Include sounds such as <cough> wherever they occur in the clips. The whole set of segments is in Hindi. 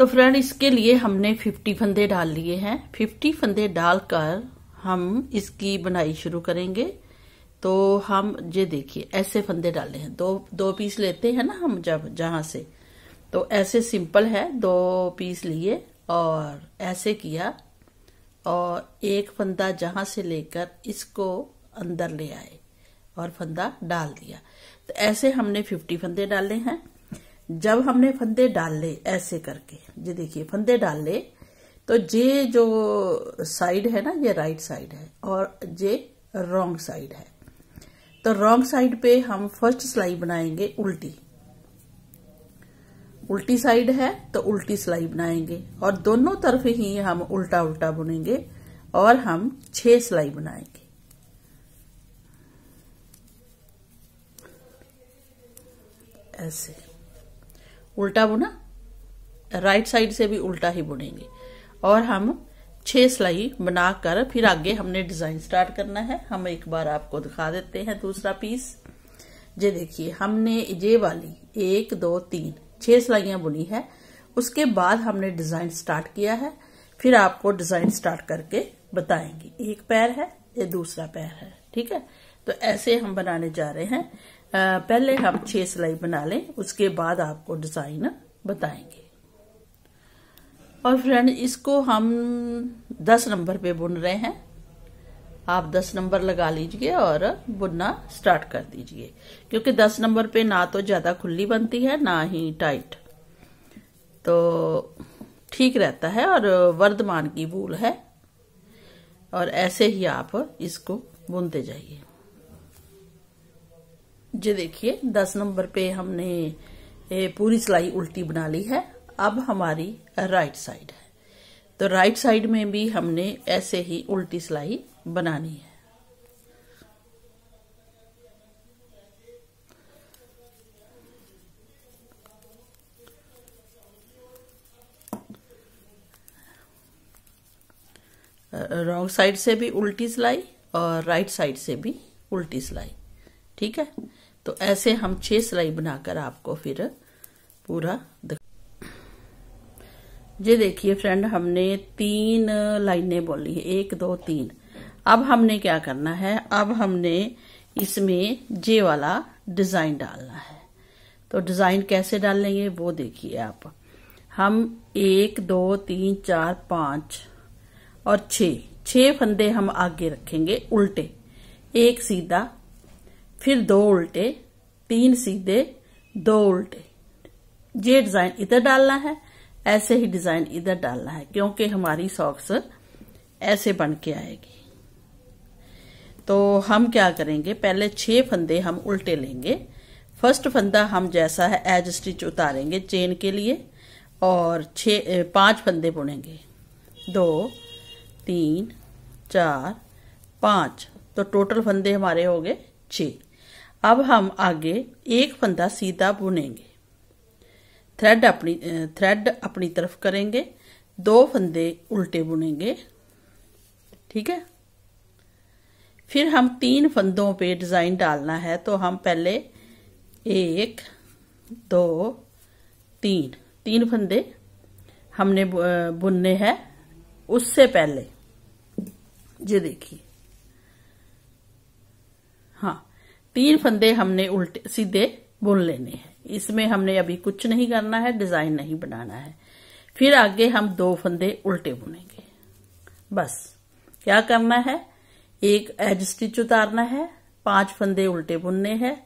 तो फ्रेंड इसके लिए हमने 50 फंदे डाल लिए हैं 50 फंदे डालकर हम इसकी बुनाई शुरू करेंगे तो हम ये देखिए ऐसे फंदे डाले हैं दो दो पीस लेते हैं ना हम जब जहां से तो ऐसे सिंपल है दो पीस लिए और ऐसे किया और एक फंदा जहां से लेकर इसको अंदर ले आए और फंदा डाल दिया तो ऐसे हमने फिफ्टी फंदे डाले हैं जब हमने फंदे डाल ले ऐसे करके ये देखिए फंदे डाल ले तो ये जो साइड है ना ये राइट साइड है और ये रोंग साइड है तो रोंग साइड पे हम फर्स्ट सिलाई बनाएंगे उल्टी उल्टी साइड है तो उल्टी सिलाई बनाएंगे और दोनों तरफ ही हम उल्टा उल्टा बुनेंगे और हम छह सिलाई बनाएंगे ऐसे उल्टा बुना राइट साइड से भी उल्टा ही बुनेंगे और हम छह सिलाई बनाकर फिर आगे हमने डिजाइन स्टार्ट करना है हम एक बार आपको दिखा देते हैं दूसरा पीस ये देखिए हमने ये वाली एक दो तीन छह सिलाइयां बुनी है उसके बाद हमने डिजाइन स्टार्ट किया है फिर आपको डिजाइन स्टार्ट करके बताएंगे एक पैर है ये दूसरा पैर है ठीक है तो ऐसे हम बनाने जा रहे हैं पहले हम छह सिलाई बना लें उसके बाद आपको डिजाइन बताएंगे और फ्रेंड इसको हम दस नंबर पे बुन रहे हैं आप दस नंबर लगा लीजिए और बुनना स्टार्ट कर दीजिए क्योंकि दस नंबर पे ना तो ज्यादा खुली बनती है ना ही टाइट तो ठीक रहता है और वर्धमान की भूल है और ऐसे ही आप इसको बुनते जाइए ये देखिए दस नंबर पे हमने पूरी सिलाई उल्टी बना ली है अब हमारी राइट साइड है तो राइट साइड में भी हमने ऐसे ही उल्टी सिलाई बनानी है रॉन्ग साइड से भी उल्टी सिलाई और राइट साइड से भी उल्टी सिलाई ठीक है तो ऐसे हम छह सिलाई बनाकर आपको फिर पूरा ये देखिए फ्रेंड हमने तीन लाइनें बोली है एक दो तीन अब हमने क्या करना है अब हमने इसमें जे वाला डिजाइन डालना है तो डिजाइन कैसे डालेंगे वो देखिए आप हम एक दो तीन चार पांच और छ छह फंदे हम आगे रखेंगे उल्टे एक सीधा फिर दो उल्टे तीन सीधे दो उल्टे ये डिजाइन इधर डालना है ऐसे ही डिजाइन इधर डालना है क्योंकि हमारी सॉक्स ऐसे बन के आएगी तो हम क्या करेंगे पहले छह फंदे हम उल्टे लेंगे फर्स्ट फंदा हम जैसा है एज स्टिच उतारेंगे चेन के लिए और छ पांच फंदे बुनेंगे दो तीन चार पांच तो टोटल फंदे हमारे हो गए छह अब हम आगे एक फंदा सीधा बुनेंगे थ्रेड अपनी थ्रेड अपनी तरफ करेंगे दो फंदे उल्टे बुनेंगे ठीक है फिर हम तीन फंदों पे डिज़ाइन डालना है तो हम पहले एक दो तीन तीन फंदे हमने बुनने हैं उससे पहले ये देखिए हाँ तीन फंदे हमने उल्टे सीधे बुन लेने हैं इसमें हमने अभी कुछ नहीं करना है डिजाइन नहीं बनाना है फिर आगे हम दो फंदे उल्टे बुनेंगे बस क्या करना है एक एज स्टिच उतारना है पांच फंदे उल्टे बुनने हैं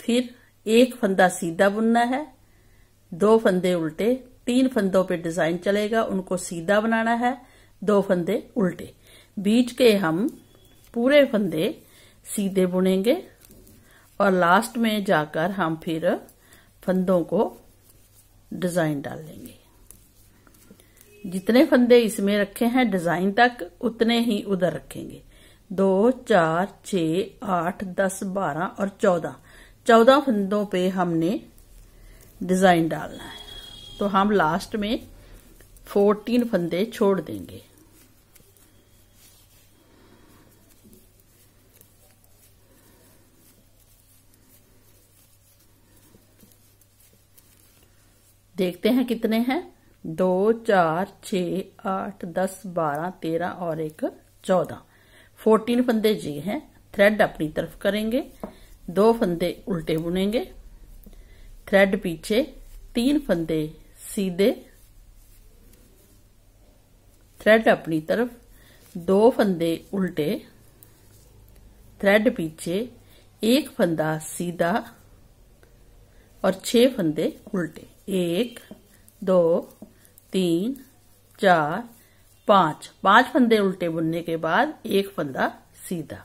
फिर एक फंदा सीधा बुनना है दो फंदे उल्टे तीन फंदों पे डिजाइन चलेगा उनको सीधा बनाना है दो फंदे उल्टे बीच के हम पूरे फंदे सीधे बुनेंगे और लास्ट में जाकर हम फिर फंदों को डिजाइन डाल लेंगे जितने फंदे इसमें रखे हैं डिजाइन तक उतने ही उधर रखेंगे दो चार छ आठ दस बारह और चौदह चौदह फंदों पे हमने डिजाइन डालना है तो हम लास्ट में फोर्टीन फंदे छोड़ देंगे देखते हैं कितने हैं दो चार छ आठ दस बारह तेरह और एक चौदह फोर्टीन फंदे ये हैं थ्रेड अपनी तरफ करेंगे दो फंदे उल्टे बुनेंगे थ्रेड पीछे तीन फंदे सीधे थ्रेड अपनी तरफ दो फंदे उल्टे थ्रेड पीछे एक फंदा सीधा और छह फंदे उल्टे एक दो तीन चार पांच पांच फंदे उल्टे बुनने के बाद एक फंदा सीधा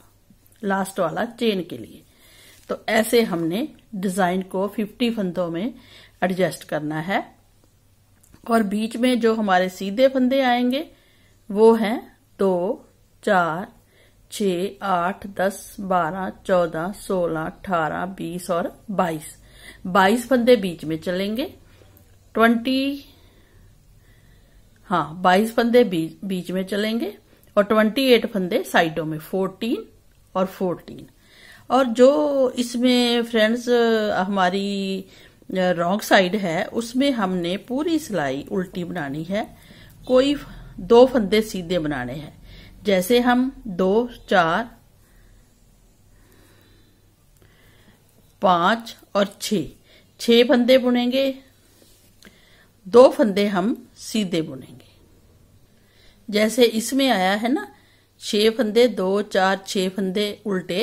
लास्ट वाला चेन के लिए तो ऐसे हमने डिजाइन को 50 फंदों में एडजस्ट करना है और बीच में जो हमारे सीधे फंदे आएंगे वो हैं दो चार छ आठ दस बारह चौदह सोलह अठारह बीस और बाईस बाईस फंदे बीच में चलेंगे ट्वेंटी हाँ बाईस फंदे बीच, बीच में चलेंगे और ट्वेंटी एट फंदे साइडों में फोर्टीन और फोर्टीन और जो इसमें फ्रेंड्स हमारी रॉन्ग साइड है उसमें हमने पूरी सिलाई उल्टी बनानी है कोई दो फंदे सीधे बनाने हैं जैसे हम दो चार पांच और छ छह फंदे बुनेंगे दो फंदे हम सीधे बुनेंगे जैसे इसमें आया है ना छह फंदे दो चार छह फंदे उल्टे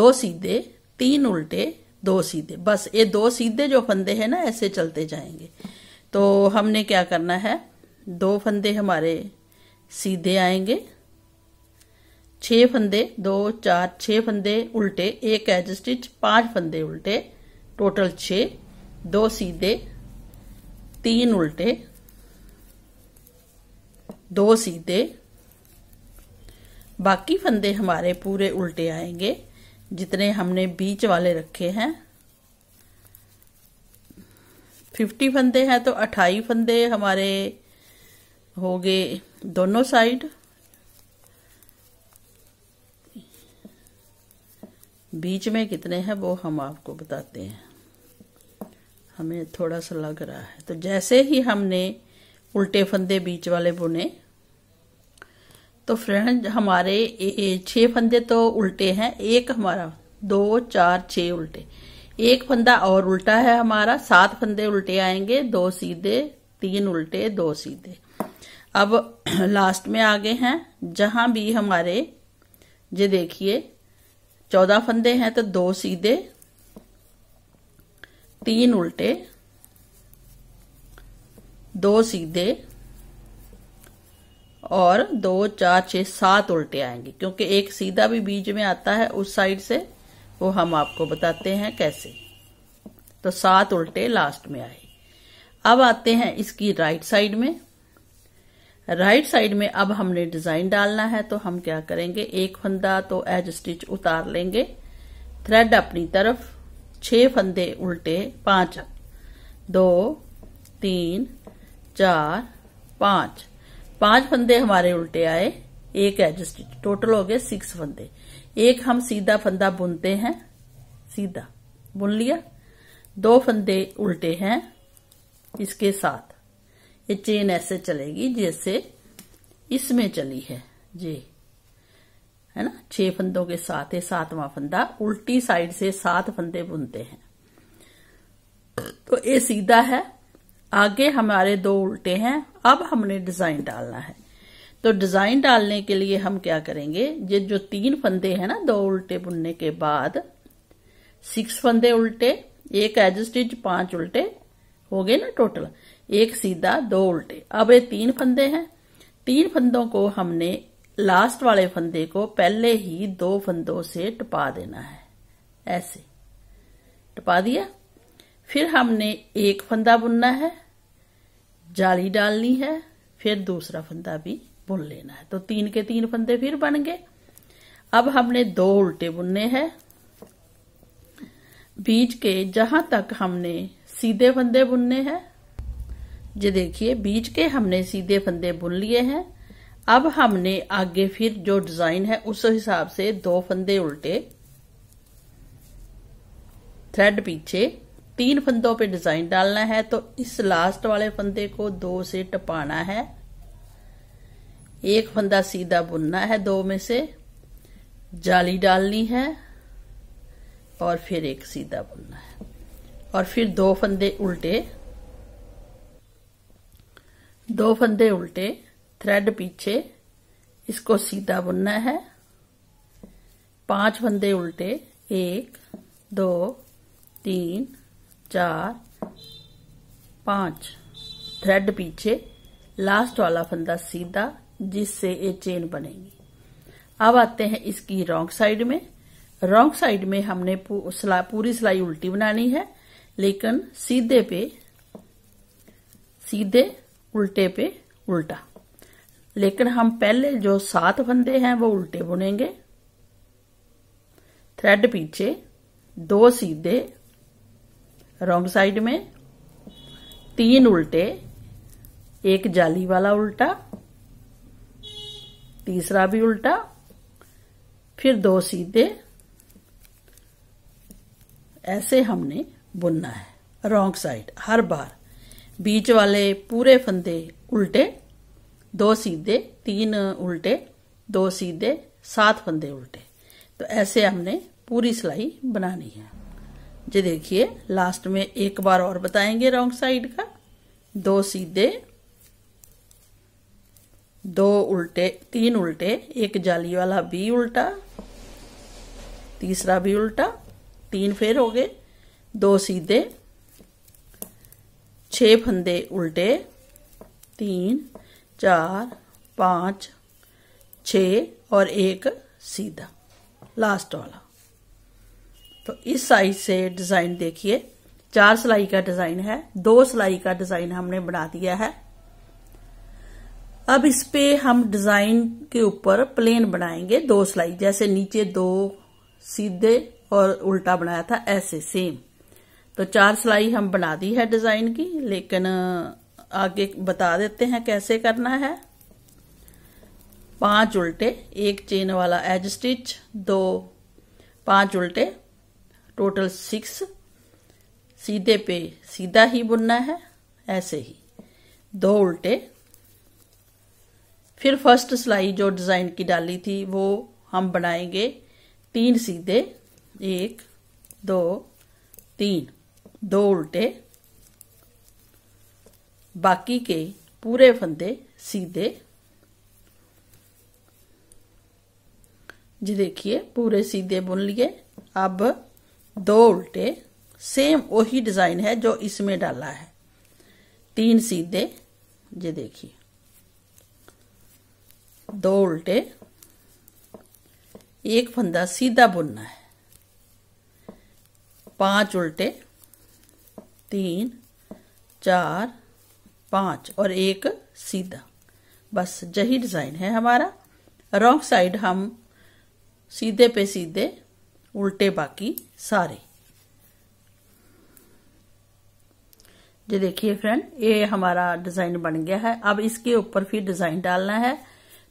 दो सीधे तीन उल्टे दो सीधे बस ये दो सीधे जो फंदे हैं ना ऐसे चलते जाएंगे तो हमने क्या करना है दो फंदे हमारे सीधे आएंगे छह फंदे दो चार छह फंदे उल्टे एक एज स्टिच पांच फंदे उल्टे टोटल छह दो सीधे तीन उल्टे दो सीधे बाकी फंदे हमारे पूरे उल्टे आएंगे जितने हमने बीच वाले रखे हैं फिफ्टी फंदे हैं तो 28 फंदे हमारे हो गए दोनों साइड बीच में कितने हैं वो हम आपको बताते हैं हमें थोड़ा सा लग रहा है तो जैसे ही हमने उल्टे फंदे बीच वाले बुने तो फ्रेंड हमारे छः फंदे तो उल्टे हैं एक हमारा दो चार छ उल्टे एक फंदा और उल्टा है हमारा सात फंदे उल्टे आएंगे दो सीधे तीन उल्टे दो सीधे अब लास्ट <clears throat> में आगे हैं जहां भी हमारे ये देखिए चौदह फंदे हैं तो दो सीधे तीन उल्टे दो सीधे और दो चार छह सात उल्टे आएंगे क्योंकि एक सीधा भी बीच में आता है उस साइड से वो हम आपको बताते हैं कैसे तो सात उल्टे लास्ट में आए अब आते हैं इसकी राइट साइड में राइट साइड में अब हमने डिजाइन डालना है तो हम क्या करेंगे एक फंदा तो एज स्टिच उतार लेंगे थ्रेड अपनी तरफ छह फंदे उल्टे पांच दो तीन चार पांच पांच फंदे हमारे उल्टे आए एक एडजस्ट टोटल हो गए सिक्स फंदे एक हम सीधा फंदा बुनते हैं सीधा बुन लिया दो फंदे उल्टे हैं इसके साथ ये चेन ऐसे चलेगी जैसे इसमें चली है जी है ना छह फंदों के साथ है सातवां फंदा उल्टी साइड से सात फंदे बुनते हैं तो ये सीधा है आगे हमारे दो उल्टे हैं अब हमने डिजाइन डालना है तो डिजाइन डालने के लिए हम क्या करेंगे ये जो तीन फंदे हैं ना दो उल्टे बुनने के बाद सिक्स फंदे उल्टे एक एज स्टिच पांच उल्टे हो गए ना टोटल एक सीधा दो उल्टे अब ये तीन फंदे हैं तीन फंदों को हमने लास्ट वाले फंदे को पहले ही दो फंदों से टपा देना है ऐसे टपा दिया फिर हमने एक फंदा बुनना है जाली डालनी है फिर दूसरा फंदा भी बुन लेना है तो तीन के तीन फंदे फिर बन गए अब हमने दो उल्टे बुनने हैं बीज के जहां तक हमने सीधे फंदे बुनने हैं ये देखिए बीज के हमने सीधे फंदे बुन लिए हैं अब हमने आगे फिर जो डिजाइन है उस हिसाब से दो फंदे उल्टे थ्रेड पीछे तीन फंदों पे डिजाइन डालना है तो इस लास्ट वाले फंदे को दो से टपाना है एक फंदा सीधा बुनना है दो में से जाली डालनी है और फिर एक सीधा बुनना है और फिर दो फंदे उल्टे दो फंदे उल्टे थ्रेड पीछे इसको सीधा बुनना है पांच फंदे उल्टे एक दो तीन चार पांच थ्रेड पीछे लास्ट वाला फंदा सीधा जिससे ये चेन बनेगी अब आते हैं इसकी रॉन्ग साइड में रॉन्ग साइड में हमने पूरी सिलाई उल्टी बनानी है लेकिन सीधे पे सीधे उल्टे पे उल्टा लेकिन हम पहले जो सात फंदे हैं वो उल्टे बुनेंगे थ्रेड पीछे दो सीधे रॉन्ग साइड में तीन उल्टे एक जाली वाला उल्टा तीसरा भी उल्टा फिर दो सीधे ऐसे हमने बुनना है रॉन्ग साइड हर बार बीच वाले पूरे फंदे उल्टे दो सीधे तीन उल्टे दो सीधे सात फंदे उल्टे तो ऐसे हमने पूरी सिलाई बनानी है जी देखिए लास्ट में एक बार और बताएंगे रॉन्ग साइड का दो सीधे दो उल्टे तीन उल्टे एक जाली वाला भी उल्टा तीसरा भी उल्टा तीन फेर हो गए दो सीधे छ फंदे उल्टे तीन चार पाँच छ और एक सीधा लास्ट वाला तो इस साइज से डिजाइन देखिए चार सिलाई का डिजाइन है दो सिलाई का डिजाइन हमने बना दिया है अब इस पे हम डिजाइन के ऊपर प्लेन बनाएंगे दो सिलाई जैसे नीचे दो सीधे और उल्टा बनाया था ऐसे सेम तो चार सिलाई हम बना दी है डिजाइन की लेकिन आगे बता देते हैं कैसे करना है पांच उल्टे एक चेन वाला एज स्टिच दो पांच उल्टे टोटल सिक्स सीधे पे सीधा ही बुनना है ऐसे ही दो उल्टे फिर फर्स्ट सिलाई जो डिजाइन की डाली थी वो हम बनाएंगे तीन सीधे एक दो तीन दो उल्टे बाकी के पूरे फंदे सीधे जी देखिए पूरे सीधे बुन लिए अब दो उल्टे सेम वही डिजाइन है जो इसमें डाला है तीन सीधे ये देखिए दो उल्टे एक फंदा सीधा बुनना है पांच उल्टे तीन चार पांच और एक सीधा बस यही डिजाइन है हमारा रॉन्ग साइड हम सीधे पे सीधे उल्टे बाकी सारे जो देखिए फ्रेंड ये हमारा डिजाइन बन गया है अब इसके ऊपर फिर डिजाइन डालना है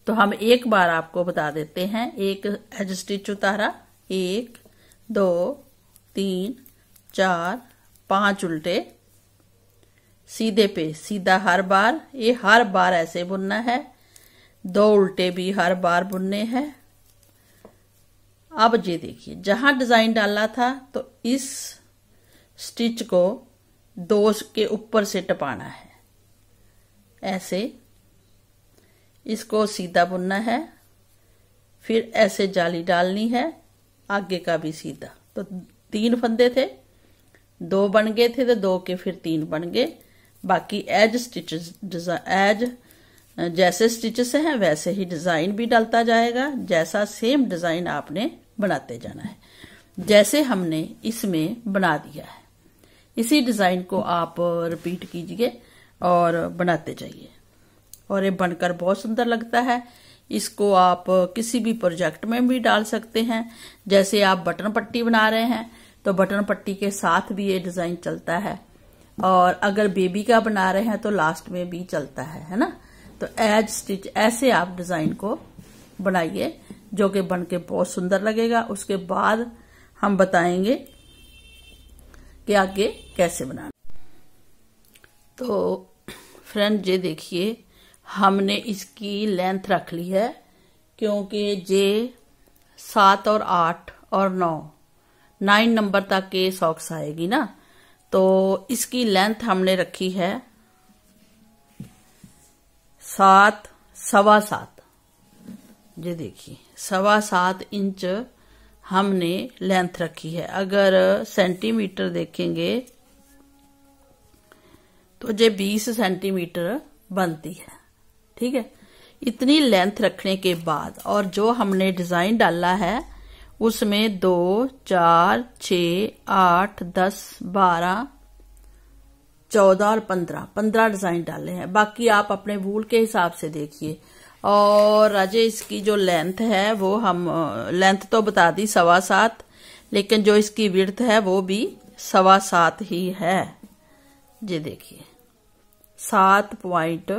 तो हम एक बार आपको बता देते हैं एक एज स्टिच उतारा एक दो तीन चार पांच उल्टे सीधे पे सीधा हर बार ये हर बार ऐसे बुनना है दो उल्टे भी हर बार बुनने हैं अब ये देखिए जहां डिजाइन डालना था तो इस स्टिच को दो के ऊपर से टपाना है ऐसे इसको सीधा बुनना है फिर ऐसे जाली डालनी है आगे का भी सीधा तो तीन फंदे थे दो बन गए थे तो दो के फिर तीन बन गए बाकी एज स्टिचेस एज जैसे स्टिचेस हैं वैसे ही डिजाइन भी डालता जाएगा जैसा सेम डिजाइन आपने बनाते जाना है जैसे हमने इसमें बना दिया है इसी डिजाइन को आप रिपीट कीजिए और बनाते जाइए और ये बनकर बहुत सुंदर लगता है इसको आप किसी भी प्रोजेक्ट में भी डाल सकते हैं जैसे आप बटन पट्टी बना रहे हैं तो बटन पट्टी के साथ भी ये डिजाइन चलता है और अगर बेबी का बना रहे हैं तो लास्ट में भी चलता है है ना तो एज स्टिच ऐसे आप डिजाइन को बनाइए जो कि बन के बहुत सुंदर लगेगा उसके बाद हम बताएंगे कि आगे कैसे बनाना तो फ्रेंड ये देखिए हमने इसकी लेंथ रख ली है क्योंकि ये सात और आठ और नौ नाइन नंबर तक के सॉक्स आएगी ना तो इसकी लेंथ हमने रखी है सात सवा सात ये देखिए सवा सात इंच हमने लेंथ रखी है अगर सेंटीमीटर देखेंगे तो ये बीस सेंटीमीटर बनती है ठीक है इतनी लेंथ रखने के बाद और जो हमने डिजाइन डाला है उसमें दो चार छ आठ दस बारह चौदह और पंद्रह पंद्रह डिजाइन डाले हैं बाकी आप अपने वूल के हिसाब से देखिए और राजे इसकी जो लेंथ है वो हम लेंथ तो बता दी सवा सात लेकिन जो इसकी विर्थ है वो भी सवा सात ही है जी देखिए सात पॉइंट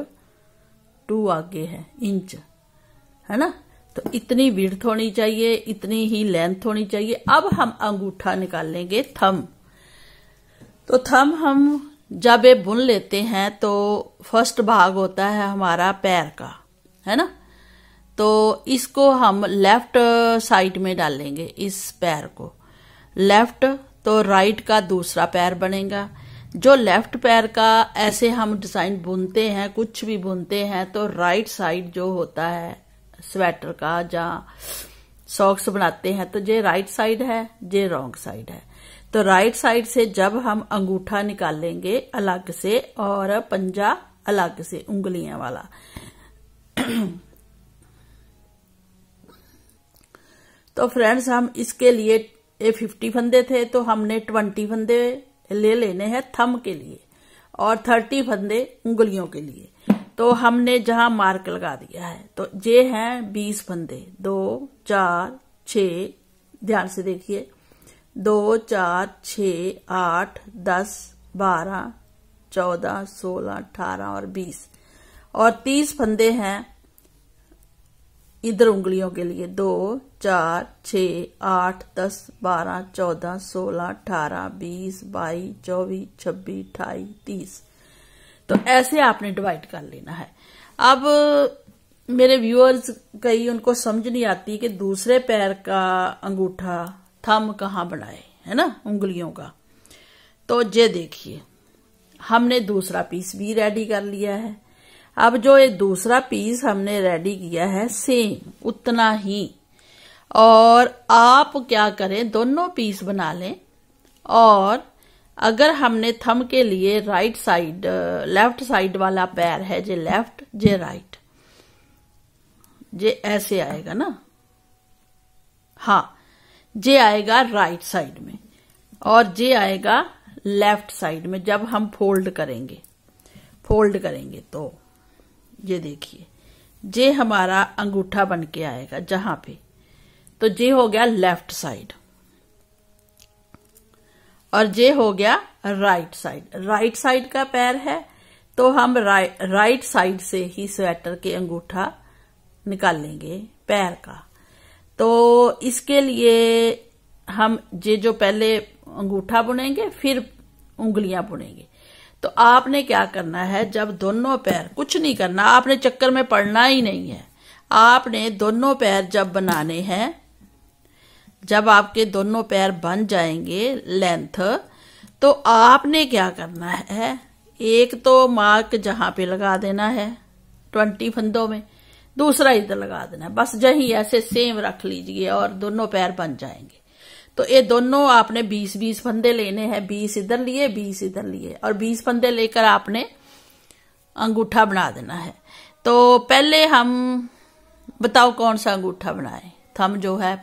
टू आगे है इंच है ना तो इतनी विड़थ होनी चाहिए इतनी ही लेंथ होनी चाहिए अब हम अंगूठा निकाल लेंगे थम तो थम हम जब ये बुन लेते हैं तो फर्स्ट भाग होता है हमारा पैर का है ना तो इसको हम लेफ्ट साइड में डालेंगे इस पैर को लेफ्ट तो राइट का दूसरा पैर बनेगा जो लेफ्ट पैर का ऐसे हम डिजाइन बुनते हैं कुछ भी बुनते हैं तो राइट साइड जो होता है स्वेटर का या सॉक्स बनाते हैं तो ये राइट साइड है ये रॉन्ग साइड है तो राइट साइड से जब हम अंगूठा निकालेंगे अलग से और पंजा अलग से उंगलियां वाला तो फ्रेंड्स हम इसके लिए ये फिफ्टी फंदे थे तो हमने ट्वेंटी फंदे ले लेने हैं थम के लिए और थर्टी फंदे उंगलियों के लिए तो हमने जहां मार्क लगा दिया है तो ये हैं बीस फंदे दो चार छ ध्यान से देखिए दो चार छ आठ दस बारह चौदह सोलह अठारह और बीस और तीस फंदे हैं इधर उंगलियों के लिए दो चार छ आठ दस बारह चौदह सोलह अठारह बीस बाईस चौबीस छब्बीस अठाई तीस तो ऐसे आपने डिवाइड कर लेना है अब मेरे व्यूअर्स कई उनको समझ नहीं आती कि दूसरे पैर का अंगूठा थम कहाँ बनाए है ना उंगलियों का तो ये देखिए हमने दूसरा पीस भी रेडी कर लिया है अब जो ये दूसरा पीस हमने रेडी किया है सेम उतना ही और आप क्या करें दोनों पीस बना लें और अगर हमने थम के लिए राइट साइड लेफ्ट साइड वाला पैर है जे लेफ्ट जे राइट जे ऐसे आएगा ना हा जे आएगा राइट साइड में और जे आएगा लेफ्ट साइड में जब हम फोल्ड करेंगे फोल्ड करेंगे तो ये देखिए जे हमारा अंगूठा बन के आएगा जहां पे तो जे हो गया लेफ्ट साइड और जे हो गया राइट साइड राइट साइड का पैर है तो हम रा, राइट साइड से ही स्वेटर के अंगूठा निकाल लेंगे पैर का तो इसके लिए हम ये जो पहले अंगूठा बुनेंगे फिर उंगलियां बुनेंगे तो आपने क्या करना है जब दोनों पैर कुछ नहीं करना आपने चक्कर में पड़ना ही नहीं है आपने दोनों पैर जब बनाने हैं जब आपके दोनों पैर बन जाएंगे लेंथ तो आपने क्या करना है एक तो मार्क जहां पे लगा देना है ट्वेंटी फंदों में दूसरा इधर लगा देना है बस जही ऐसे सेम रख लीजिए और दोनों पैर बन जाएंगे तो ये दोनों आपने बीस बीस फंदे लेने हैं बीस इधर लिए बीस इधर लिए और बीस फंदे लेकर आपने अंगूठा बना देना है तो पहले हम बताओ कौन सा अंगूठा बनाए थम जो है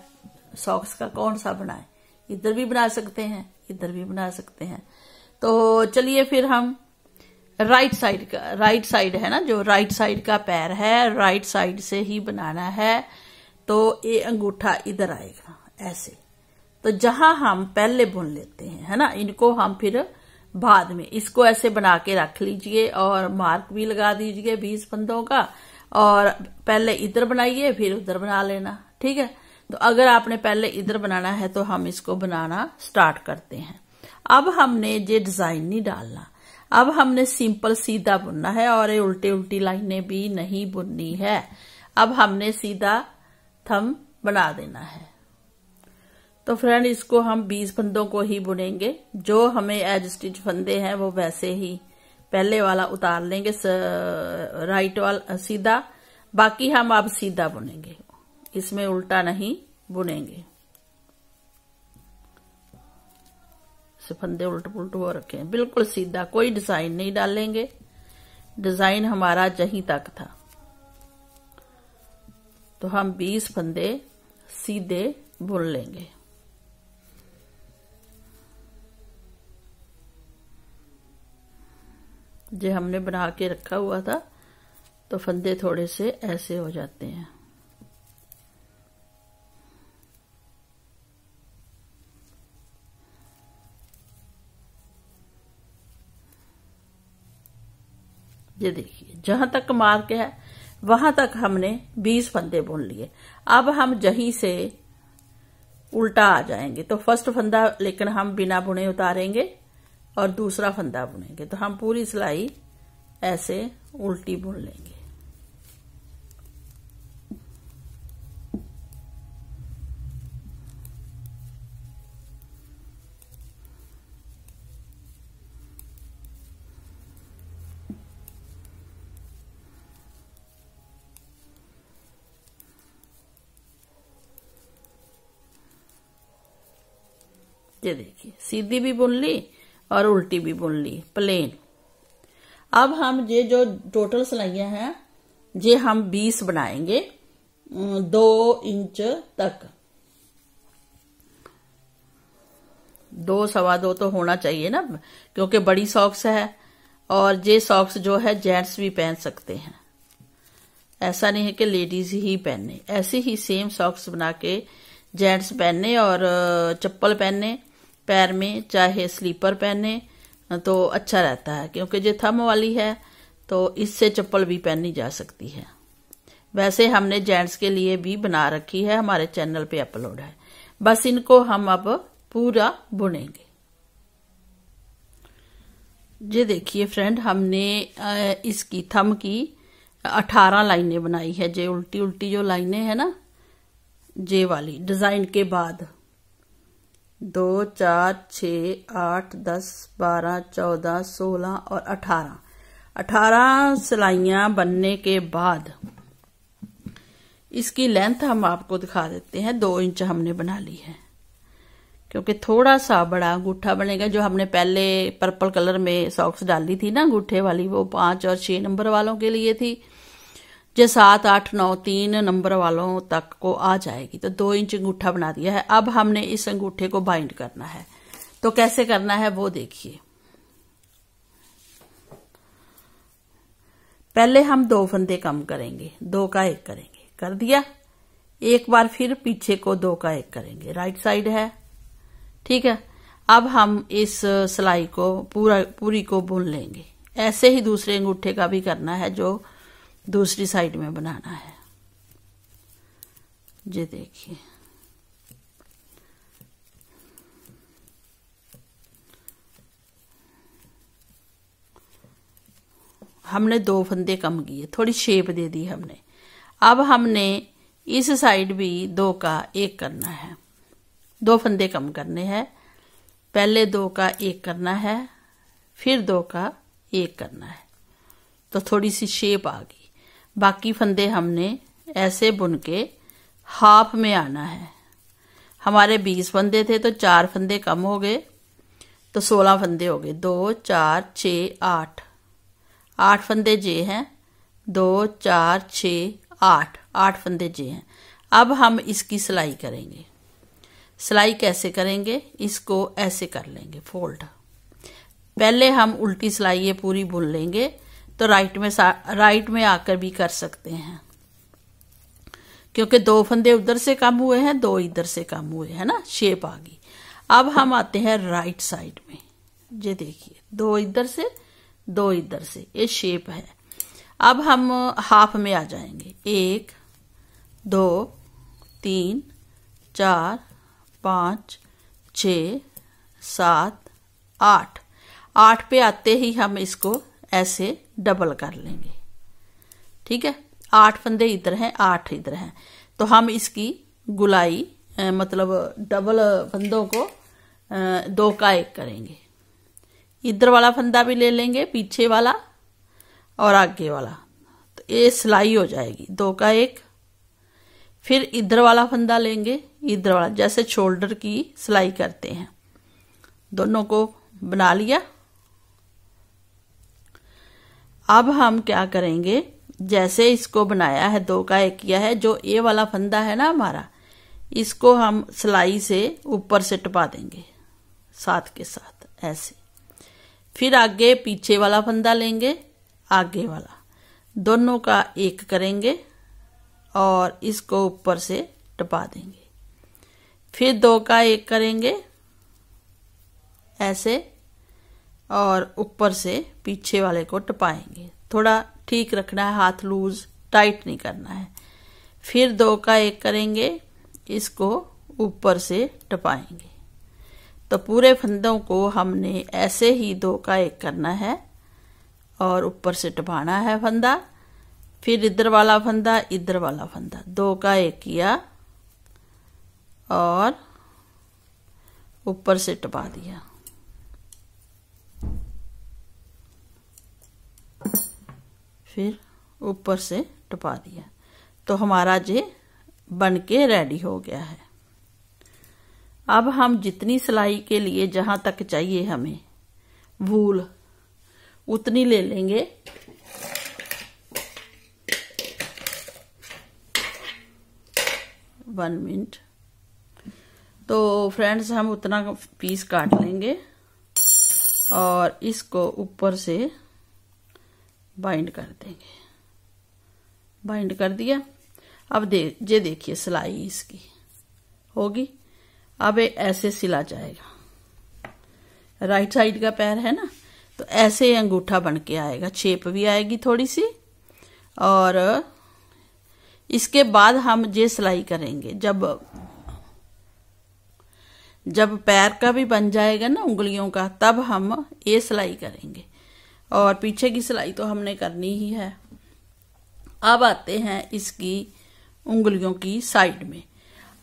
सॉक्स का कौन सा बनाए इधर भी बना सकते हैं इधर भी बना सकते हैं तो चलिए फिर हम राइट साइड का राइट साइड है ना जो राइट साइड का पैर है राइट साइड से ही बनाना है तो ये अंगूठा इधर आएगा ऐसे तो जहां हम पहले बुन लेते हैं है ना इनको हम फिर बाद में इसको ऐसे बना के रख लीजिए और मार्क भी लगा दीजिए बीस बंदों का और पहले इधर बनाइए फिर उधर बना लेना ठीक है तो अगर आपने पहले इधर बनाना है तो हम इसको बनाना स्टार्ट करते हैं अब हमने ये डिजाइन नहीं डालना अब हमने सिंपल सीधा बुनना है और ये उल्टी उल्टी लाइनें भी नहीं बुननी है अब हमने सीधा थम बना देना है तो फ्रेंड इसको हम 20 फंदों को ही बुनेंगे जो हमें एज स्टिच फंदे हैं वो वैसे ही पहले वाला उतार लेंगे स, राइट वाला सीधा बाकी हम अब सीधा बुनेंगे इसमें उल्टा नहीं बुनेंगे फंदे उल्ट पुलट हो रखे हैं बिल्कुल सीधा कोई डिजाइन नहीं डालेंगे डिजाइन हमारा जहीं तक था तो हम 20 फंदे सीधे बुन लेंगे जो हमने बना के रखा हुआ था तो फंदे थोड़े से ऐसे हो जाते हैं ये देखिए जहां तक मार्क है वहां तक हमने बीस फंदे बुन लिए अब हम जही से उल्टा आ जाएंगे तो फर्स्ट फंदा लेकिन हम बिना बुने उतारेंगे और दूसरा फंदा बुनेंगे तो हम पूरी सिलाई ऐसे उल्टी बुन लेंगे ये देखिए सीधी भी बुन ली और उल्टी भी बुन ली प्लेन अब हम ये जो टोटल सिलाइया हैं ये हम बीस बनाएंगे दो इंच तक दो सवा दो तो होना चाहिए ना क्योंकि बड़ी सॉक्स है और ये सॉक्स जो है जेंट्स भी पहन सकते हैं ऐसा नहीं है कि लेडीज ही पहने ऐसे ही सेम सॉक्स बना के जेंट्स पहने और चप्पल पहने पैर में चाहे स्लीपर पहने तो अच्छा रहता है क्योंकि जो थम वाली है तो इससे चप्पल भी पहनी जा सकती है वैसे हमने जेंट्स के लिए भी बना रखी है हमारे चैनल पे अपलोड है बस इनको हम अब पूरा बुनेंगे ये देखिए फ्रेंड हमने इसकी थम की अठारह लाइनें बनाई है जे उल्टी उल्टी जो लाइनें है ना जे वाली डिजाइन के बाद दो चार छ आठ दस बारह चौदह सोलह और अठारह अठारह सिलाइया बनने के बाद इसकी लेंथ हम आपको दिखा देते हैं दो इंच हमने बना ली है क्योंकि थोड़ा सा बड़ा अंगूठा बनेगा जो हमने पहले पर्पल कलर में सॉक्स डाली थी ना अंगूठे वाली वो पांच और छह नंबर वालों के लिए थी जो सात आठ नौ तीन नंबर वालों तक को आ जाएगी तो दो इंच अंगूठा बना दिया है अब हमने इस अंगूठे को बाइंड करना है तो कैसे करना है वो देखिए पहले हम दो फंदे कम करेंगे दो का एक करेंगे कर दिया एक बार फिर पीछे को दो का एक करेंगे राइट साइड है ठीक है अब हम इस सिलाई को पूरा पूरी को बुन लेंगे ऐसे ही दूसरे अंगूठे का भी करना है जो दूसरी साइड में बनाना है ये देखिए हमने दो फंदे कम किए थोड़ी शेप दे दी हमने अब हमने इस साइड भी दो का एक करना है दो फंदे कम करने हैं पहले दो का एक करना है फिर दो का एक करना है तो थोड़ी सी शेप आ गई बाकी फंदे हमने ऐसे बुन के हाफ में आना है हमारे बीस फंदे थे तो चार फंदे कम हो गए तो सोलह फंदे हो गए दो चार छ आठ आठ फंदे जे हैं दो चार छ आठ आठ फंदे जे हैं अब हम इसकी सिलाई करेंगे सिलाई कैसे करेंगे इसको ऐसे कर लेंगे फोल्ड पहले हम उल्टी सिलाई ये पूरी बुन लेंगे तो राइट में राइट में आकर भी कर सकते हैं क्योंकि दो फंदे उधर से कम हुए हैं दो इधर से कम हुए है ना शेप आ गई अब हम आते हैं राइट साइड में ये देखिए दो इधर से दो इधर से ये शेप है अब हम हाफ में आ जाएंगे एक दो तीन चार पाँच छ सात आठ आठ पे आते ही हम इसको ऐसे डबल कर लेंगे ठीक है आठ फंदे इधर हैं आठ इधर हैं तो हम इसकी गुलाई मतलब डबल फंदों को दो का एक करेंगे इधर वाला फंदा भी ले लेंगे पीछे वाला और आगे वाला तो ये सिलाई हो जाएगी दो का एक फिर इधर वाला फंदा लेंगे इधर वाला जैसे शोल्डर की सिलाई करते हैं दोनों को बना लिया अब हम क्या करेंगे जैसे इसको बनाया है दो का एक किया है जो ए वाला फंदा है ना हमारा इसको हम सिलाई से ऊपर से टपा देंगे साथ के साथ ऐसे फिर आगे पीछे वाला फंदा लेंगे आगे वाला दोनों का एक करेंगे और इसको ऊपर से टपा देंगे फिर दो का एक करेंगे ऐसे और ऊपर से पीछे वाले को टपाएंगे थोड़ा ठीक रखना है हाथ लूज टाइट नहीं करना है फिर दो का एक करेंगे इसको ऊपर से टपाएंगे तो पूरे फंदों को हमने ऐसे ही दो का एक करना है और ऊपर से टपाना है फंदा फिर इधर वाला फंदा इधर वाला फंदा दो का एक किया और ऊपर से टपा दिया फिर ऊपर से टपा दिया तो हमारा जे बन के रेडी हो गया है अब हम जितनी सिलाई के लिए जहां तक चाहिए हमें वूल उतनी ले लेंगे वन मिनट तो फ्रेंड्स हम उतना पीस काट लेंगे और इसको ऊपर से बाइंड कर देंगे बाइंड कर दिया अब दे ये देखिए सिलाई इसकी होगी अब ये ऐसे सिला जाएगा राइट साइड का पैर है ना तो ऐसे अंगूठा बन के आएगा शेप भी आएगी थोड़ी सी और इसके बाद हम ये सिलाई करेंगे जब जब पैर का भी बन जाएगा ना उंगलियों का तब हम ये सिलाई करेंगे और पीछे की सिलाई तो हमने करनी ही है अब आते हैं इसकी उंगलियों की साइड में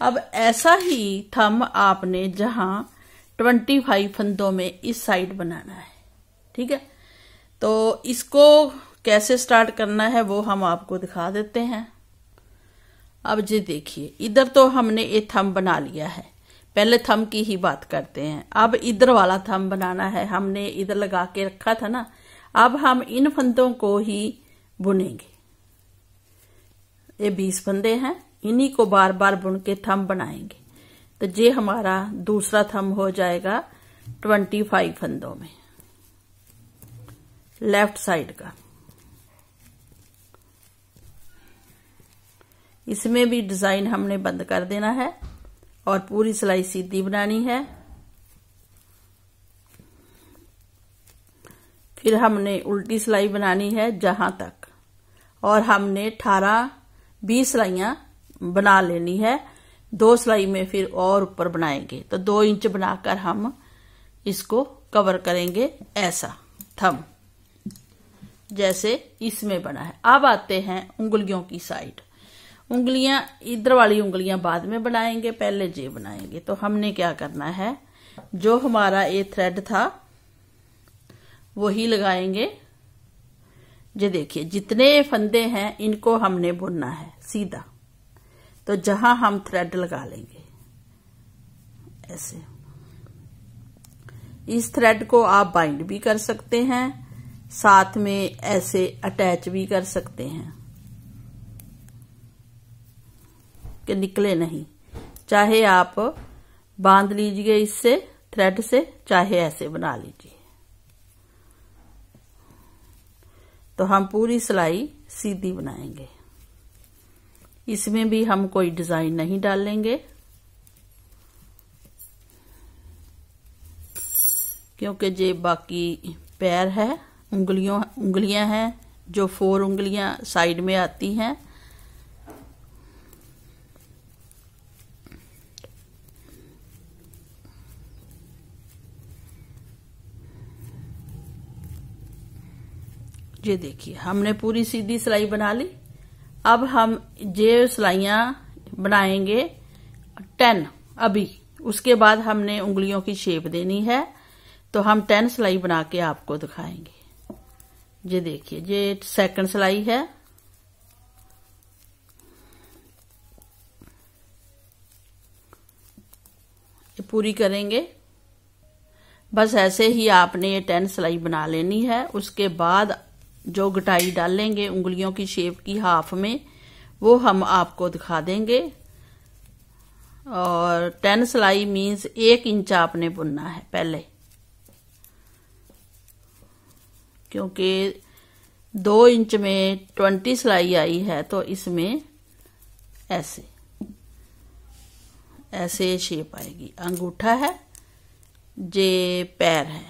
अब ऐसा ही थम आपने जहां ट्वेंटी फाइव फंदों में इस साइड बनाना है ठीक है तो इसको कैसे स्टार्ट करना है वो हम आपको दिखा देते हैं अब जी देखिए इधर तो हमने ये थम बना लिया है पहले थम की ही बात करते हैं अब इधर वाला थम बनाना है हमने इधर लगा के रखा था ना अब हम इन फंदों को ही बुनेंगे ये बीस फंदे हैं इन्हीं को बार बार बुन के थम बनाएंगे तो ये हमारा दूसरा थम हो जाएगा ट्वेंटी फाइव फंदों में लेफ्ट साइड का इसमें भी डिजाइन हमने बंद कर देना है और पूरी सिलाई सीधी बनानी है फिर हमने उल्टी सिलाई बनानी है जहां तक और हमने अठारह बीस सिलाइया बना लेनी है दो सिलाई में फिर और ऊपर बनाएंगे तो दो इंच बनाकर हम इसको कवर करेंगे ऐसा थम जैसे इसमें बना है अब आते हैं उंगलियों की साइड उंगलियां इधर वाली उंगलियां बाद में बनाएंगे पहले जे बनाएंगे तो हमने क्या करना है जो हमारा ये थ्रेड था वही लगाएंगे ये देखिए जितने फंदे हैं इनको हमने बुनना है सीधा तो जहां हम थ्रेड लगा लेंगे ऐसे इस थ्रेड को आप बाइंड भी कर सकते हैं साथ में ऐसे अटैच भी कर सकते हैं कि निकले नहीं चाहे आप बांध लीजिए इससे थ्रेड से चाहे ऐसे बना लीजिए तो हम पूरी सिलाई सीधी बनाएंगे इसमें भी हम कोई डिजाइन नहीं डालेंगे क्योंकि ये बाकी पैर है उंगलियों उंगलियां हैं जो फोर उंगलियां साइड में आती हैं ये देखिए हमने पूरी सीधी सिलाई बना ली अब हम ये सिलाइया बनाएंगे टेन अभी उसके बाद हमने उंगलियों की शेप देनी है तो हम टेन सिलाई बना के आपको दिखाएंगे ये देखिए ये सेकंड सिलाई है ये पूरी करेंगे बस ऐसे ही आपने ये टेन सिलाई बना लेनी है उसके बाद जो गटाई डालेंगे उंगलियों की शेप की हाफ में वो हम आपको दिखा देंगे और टेन सिलाई मीन्स एक इंच आपने बुनना है पहले क्योंकि दो इंच में ट्वेंटी सिलाई आई है तो इसमें ऐसे ऐसे शेप आएगी अंगूठा है जे पैर है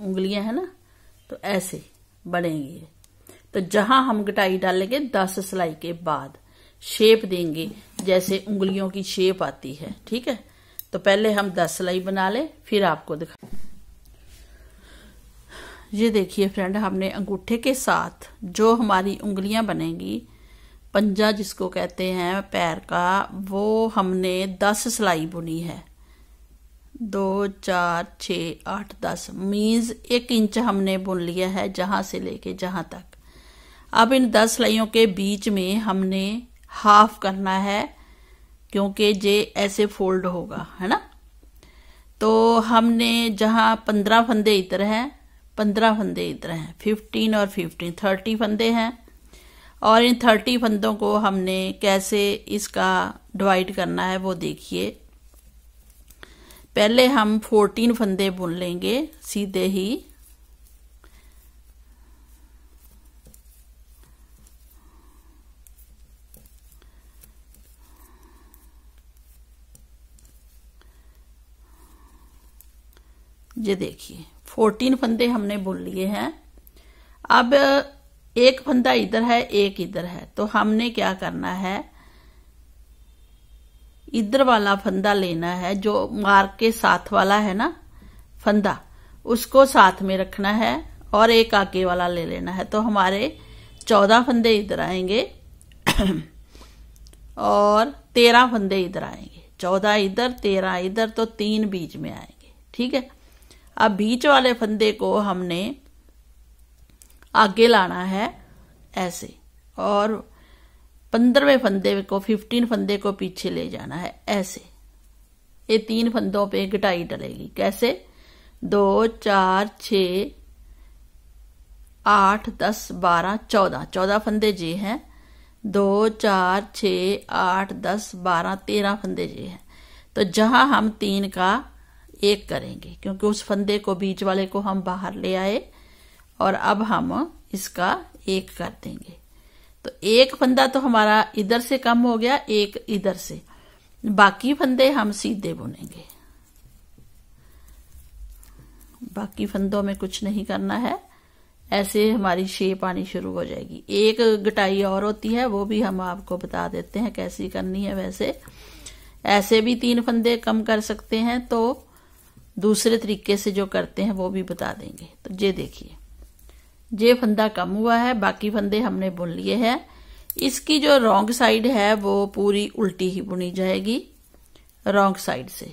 उंगलियां है ना तो ऐसे बनेंगे तो जहां हम गटाई डालेंगे दस सिलाई के बाद शेप देंगे जैसे उंगलियों की शेप आती है ठीक है तो पहले हम दस सिलाई बना ले फिर आपको दिखा ये देखिए फ्रेंड हमने अंगूठे के साथ जो हमारी उंगलियां बनेंगी पंजा जिसको कहते हैं पैर का वो हमने दस सिलाई बुनी है दो चार छ आठ दस मीन्स एक इंच हमने बुन लिया है जहां से लेके जहां तक अब इन दस लाइयों के बीच में हमने हाफ करना है क्योंकि जे ऐसे फोल्ड होगा है ना तो हमने जहाँ पंद्रह फंदे इधर हैं पंद्रह फंदे इधर हैं फिफ्टीन और फिफ्टीन थर्टी फंदे हैं और इन थर्टी फंदों को हमने कैसे इसका डिवाइड करना है वो देखिए पहले हम फोर्टीन फंदे बुन लेंगे सीधे ही ये देखिए फोर्टीन फंदे हमने बुन लिए हैं अब एक फंदा इधर है एक इधर है तो हमने क्या करना है इधर वाला फंदा लेना है जो मार्ग के साथ वाला है ना फंदा उसको साथ में रखना है और एक आगे वाला ले लेना है तो हमारे चौदह फंदे इधर आएंगे <clears throat> और तेरह फंदे इधर आएंगे चौदह इधर तेरह इधर तो तीन बीच में आएंगे ठीक है अब बीच वाले फंदे को हमने आगे लाना है ऐसे और पंद्रहवें फंदे को फिफ्टीन फंदे को पीछे ले जाना है ऐसे ये तीन फंदों पे घटाई डलेगी कैसे दो चार छ आठ दस बारह चौदह चौदह फंदे जे हैं दो चार छ आठ दस बारह तेरह फंदे जे हैं तो जहां हम तीन का एक करेंगे क्योंकि उस फंदे को बीच वाले को हम बाहर ले आए और अब हम इसका एक कर देंगे तो एक फंदा तो हमारा इधर से कम हो गया एक इधर से बाकी फंदे हम सीधे बुनेंगे बाकी फंदों में कुछ नहीं करना है ऐसे हमारी शेप आनी शुरू हो जाएगी एक गटाई और होती है वो भी हम आपको बता देते हैं कैसी करनी है वैसे ऐसे भी तीन फंदे कम कर सकते हैं तो दूसरे तरीके से जो करते हैं वो भी बता देंगे तो ये देखिए ये फंदा कम हुआ है बाकी फंदे हमने बुन लिए हैं इसकी जो रोंग साइड है वो पूरी उल्टी ही बुनी जाएगी रोंग साइड से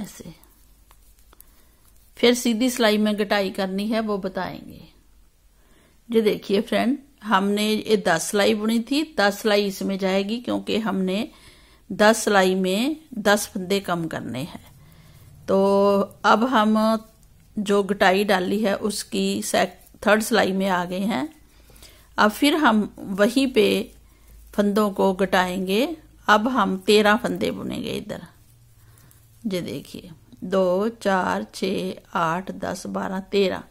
ऐसे फिर सीधी सिलाई में घटाई करनी है वो बताएंगे ये देखिए फ्रेंड हमने ये दस सिलाई बुनी थी दस सिलाई इसमें जाएगी क्योंकि हमने दस सिलाई में दस फंदे कम करने हैं तो अब हम जो घटाई डाली है उसकी थर्ड सिलाई में आ गए हैं अब फिर हम वहीं पे फंदों को घटाएंगे अब हम तेरह फंदे बुनेंगे इधर ये देखिए दो चार छ आठ दस बारह तेरह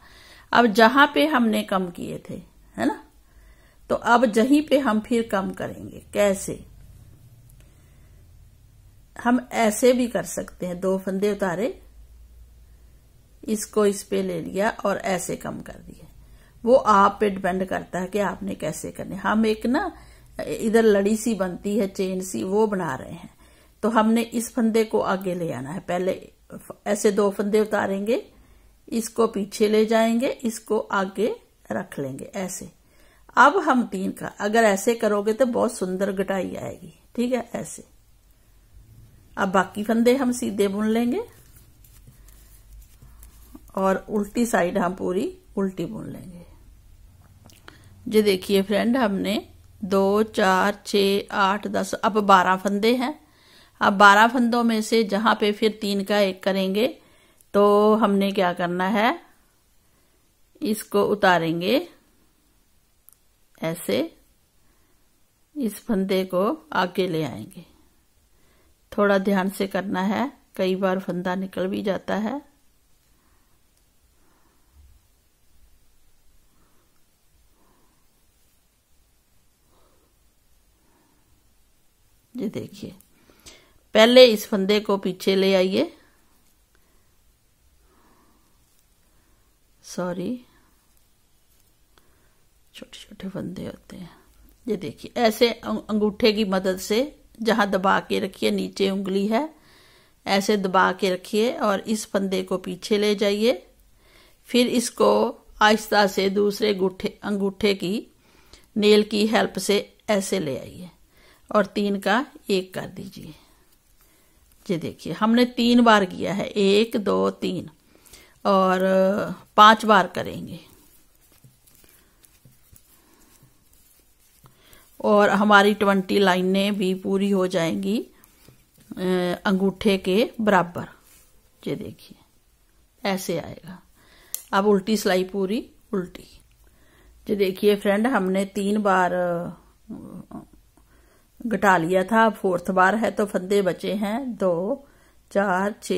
अब जहां पे हमने कम किए थे है ना तो अब जहीं पे हम फिर कम करेंगे कैसे हम ऐसे भी कर सकते हैं दो फंदे उतारे इसको इस पे ले लिया और ऐसे कम कर दिया वो आप पे डिपेंड करता है कि आपने कैसे करने हम एक ना इधर लड़ी सी बनती है चेन सी वो बना रहे हैं तो हमने इस फंदे को आगे ले आना है पहले ऐसे दो फंदे उतारेंगे इसको पीछे ले जाएंगे इसको आगे रख लेंगे ऐसे अब हम तीन का अगर ऐसे करोगे तो बहुत सुंदर गटाई आएगी ठीक है ऐसे अब बाकी फंदे हम सीधे बुन लेंगे और उल्टी साइड हम पूरी उल्टी बुन लेंगे ये देखिए फ्रेंड हमने दो चार छ आठ दस अब बारह फंदे हैं अब बारह फंदों में से जहां पे फिर तीन का एक करेंगे तो हमने क्या करना है इसको उतारेंगे ऐसे इस फंदे को आगे ले आएंगे थोड़ा ध्यान से करना है कई बार फंदा निकल भी जाता है ये देखिए पहले इस फंदे को पीछे ले आइए सॉरी छोटे छोटे फंदे होते हैं ये देखिए ऐसे अंगूठे की मदद से जहां दबा के रखिए नीचे उंगली है ऐसे दबा के रखिए और इस फंदे को पीछे ले जाइए फिर इसको आहिस्ता से दूसरे अंगूठे की नेल की हेल्प से ऐसे ले आइए और तीन का एक कर दीजिए ये देखिए हमने तीन बार किया है एक दो तीन और पांच बार करेंगे और हमारी ट्वेंटी लाइनें भी पूरी हो जाएंगी अंगूठे के बराबर ये देखिए ऐसे आएगा अब उल्टी सिलाई पूरी उल्टी ये देखिए फ्रेंड हमने तीन बार घटा लिया था अब फोर्थ बार है तो फंदे बचे हैं दो चार छ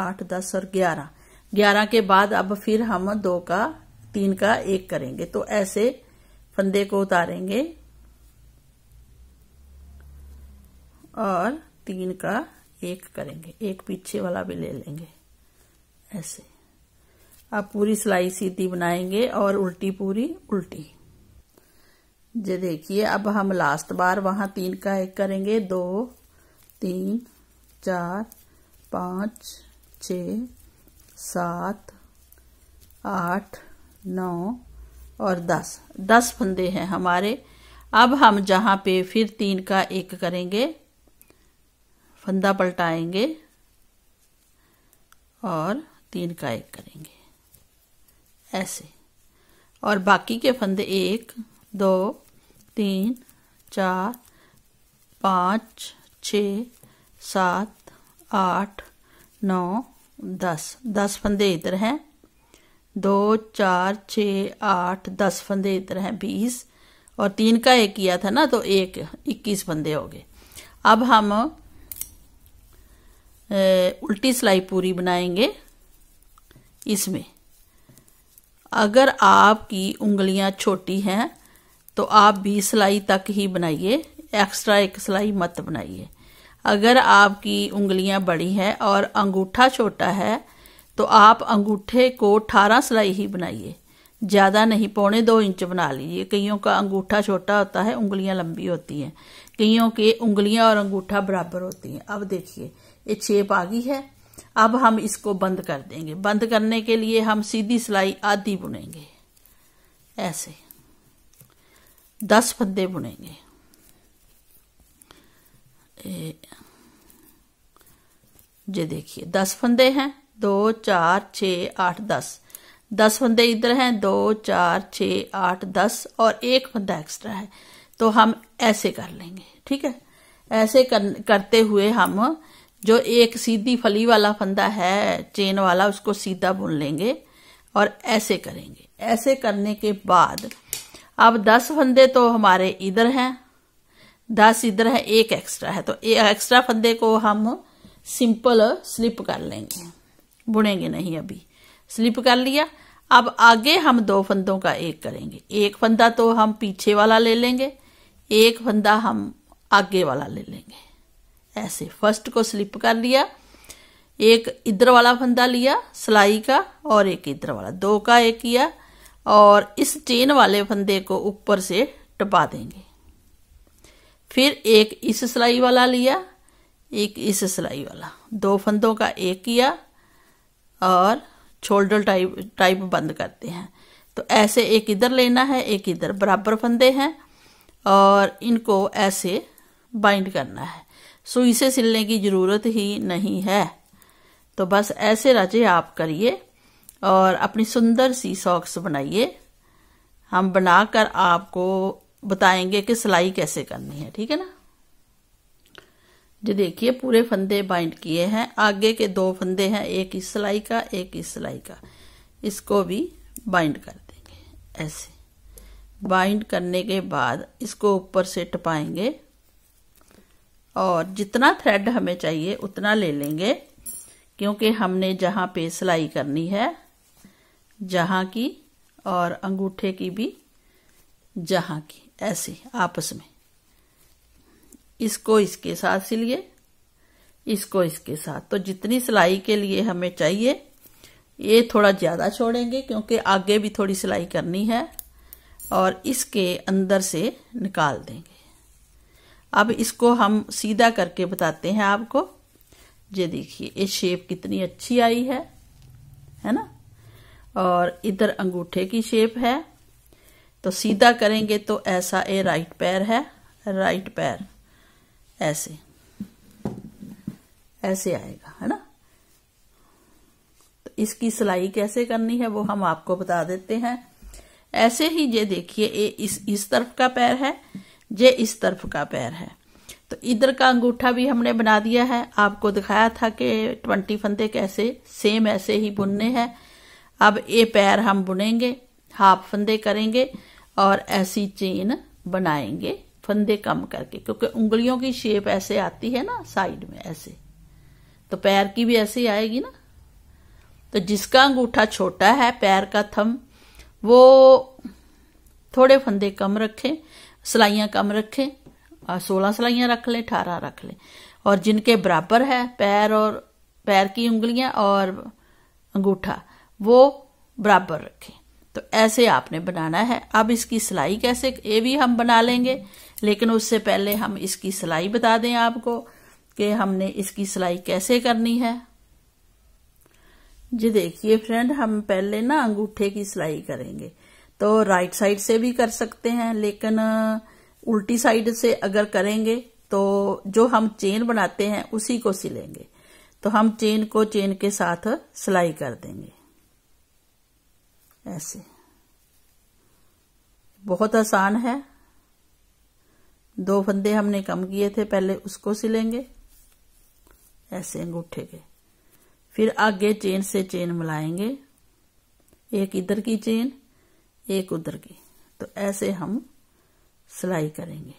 आठ दस और ग्यारह ग्यारह के बाद अब फिर हम दो का तीन का एक करेंगे तो ऐसे फंदे को उतारेंगे और तीन का एक करेंगे एक पीछे वाला भी ले लेंगे ऐसे अब पूरी सिलाई सीधी बनाएंगे और उल्टी पूरी उल्टी ये देखिए अब हम लास्ट बार वहां तीन का एक करेंगे दो तीन चार पाँच छ सात आठ नौ और दस दस फंदे हैं हमारे अब हम जहां पे फिर तीन का एक करेंगे फंदा पलटाएंगे और तीन का एक करेंगे ऐसे और बाकी के फंदे एक दो तीन चार पाँच छ सात आठ नौ दस दस फंदे इधर हैं दो चार छ आठ दस फंदे इधर हैं बीस और तीन का एक किया था ना तो एक इक्कीस फंदे हो गए अब हम ए, उल्टी सिलाई पूरी बनाएंगे इसमें अगर आपकी उंगलियां छोटी हैं तो आप भी सिलाई तक ही बनाइए एक्स्ट्रा एक सिलाई मत बनाइए अगर आपकी उंगलियां बड़ी हैं और अंगूठा छोटा है तो आप अंगूठे को अठारह सिलाई ही बनाइए ज़्यादा नहीं पौने दो इंच बना लीजिए कईयों का अंगूठा छोटा होता है उंगलियां लंबी होती हैं कईयों के उंगलियां और अंगूठा बराबर होती हैं अब देखिए ये छेप आ गई है अब हम इसको बंद कर देंगे बंद करने के लिए हम सीधी सिलाई आधी बुनेंगे ऐसे दस फंदे बुनेंगे ये देखिए दस फंदे हैं दो चार छ आठ दस दस फंदे इधर हैं दो चार छ आठ दस और एक फंदा एक्स्ट्रा है तो हम ऐसे कर लेंगे ठीक है ऐसे कर, करते हुए हम जो एक सीधी फली वाला फंदा है चेन वाला उसको सीधा बुन लेंगे और ऐसे करेंगे ऐसे करने के बाद अब दस फंदे तो हमारे इधर हैं दस इधर है एक एक्स्ट्रा है तो एक्स्ट्रा फंदे को हम सिंपल स्लिप कर लेंगे बुनेंगे नहीं अभी स्लिप कर लिया अब आगे हम दो फंदों का एक करेंगे एक फंदा तो हम पीछे वाला ले लेंगे एक फंदा हम आगे वाला ले लेंगे ऐसे फर्स्ट को स्लिप कर लिया एक इधर वाला फंदा लिया सिलाई का और एक इधर वाला दो का एक किया और इस चेन वाले फंदे को ऊपर से टपा देंगे फिर एक इस सिलाई वाला लिया एक इस सिलाई वाला दो फंदों का एक किया और शोल्डर टाइप टाइप बंद करते हैं तो ऐसे एक इधर लेना है एक इधर बराबर फंदे हैं और इनको ऐसे बाइंड करना है सुई से सिलने की ज़रूरत ही नहीं है तो बस ऐसे राजे आप करिए और अपनी सुंदर सी सॉक्स बनाइए हम बनाकर आपको बताएंगे कि सिलाई कैसे करनी है ठीक है ना जो देखिए पूरे फंदे बाइंड किए हैं आगे के दो फंदे हैं एक इस सिलाई का एक इस सिलाई का इसको भी बाइंड कर देंगे ऐसे बाइंड करने के बाद इसको ऊपर से टपाएंगे और जितना थ्रेड हमें चाहिए उतना ले लेंगे क्योंकि हमने जहाँ पे सिलाई करनी है जहाँ की और अंगूठे की भी जहाँ की ऐसे आपस में इसको इसके साथ सिलिए इसको इसके साथ तो जितनी सिलाई के लिए हमें चाहिए ये थोड़ा ज़्यादा छोड़ेंगे क्योंकि आगे भी थोड़ी सिलाई करनी है और इसके अंदर से निकाल देंगे अब इसको हम सीधा करके बताते हैं आपको ये देखिए ये शेप कितनी अच्छी आई है है ना और इधर अंगूठे की शेप है तो सीधा करेंगे तो ऐसा ए राइट पैर है राइट पैर ऐसे ऐसे आएगा है ना तो इसकी सिलाई कैसे करनी है वो हम आपको बता देते हैं ऐसे ही ये देखिए ये इस इस तरफ का पैर है ये इस तरफ का पैर है तो इधर का अंगूठा भी हमने बना दिया है आपको दिखाया था कि ट्वेंटी फंदे कैसे सेम ऐसे ही बुनने हैं अब ये पैर हम बुनेंगे हाफ फंदे करेंगे और ऐसी चेन बनाएंगे फंदे कम करके क्योंकि उंगलियों की शेप ऐसे आती है ना साइड में ऐसे तो पैर की भी ऐसे ही आएगी ना तो जिसका अंगूठा छोटा है पैर का थम वो थोड़े फंदे कम रखें सिलाइया कम रखें और सोलह सिलाइयाँ रख लें अठारह रख लें और जिनके बराबर है पैर और पैर की उंगलियां और अंगूठा वो बराबर रखें तो ऐसे आपने बनाना है अब इसकी सिलाई कैसे ये भी हम बना लेंगे लेकिन उससे पहले हम इसकी सिलाई बता दें आपको कि हमने इसकी सिलाई कैसे करनी है जी देखिए फ्रेंड हम पहले ना अंगूठे की सिलाई करेंगे तो राइट साइड से भी कर सकते हैं लेकिन उल्टी साइड से अगर करेंगे तो जो हम चेन बनाते हैं उसी को सिलेंगे तो हम चेन को चेन के साथ सिलाई कर देंगे ऐसे बहुत आसान है दो फंदे हमने कम किए थे पहले उसको सिलेंगे ऐसे अंगूठे के फिर आगे चेन से चेन मिलाएंगे एक इधर की चेन एक उधर की तो ऐसे हम सिलाई करेंगे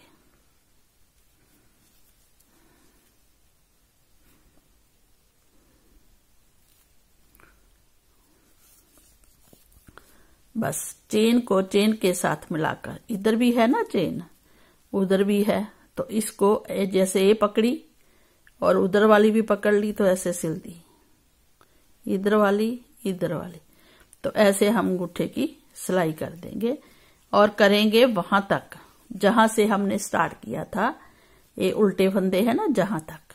बस चेन को चेन के साथ मिलाकर इधर भी है ना चेन उधर भी है तो इसको जैसे ये पकड़ी और उधर वाली भी पकड़ ली तो ऐसे सिल दी इधर वाली इधर वाली तो ऐसे हम गुट्ठे की सिलाई कर देंगे और करेंगे वहां तक जहां से हमने स्टार्ट किया था ये उल्टे फंदे है ना जहां तक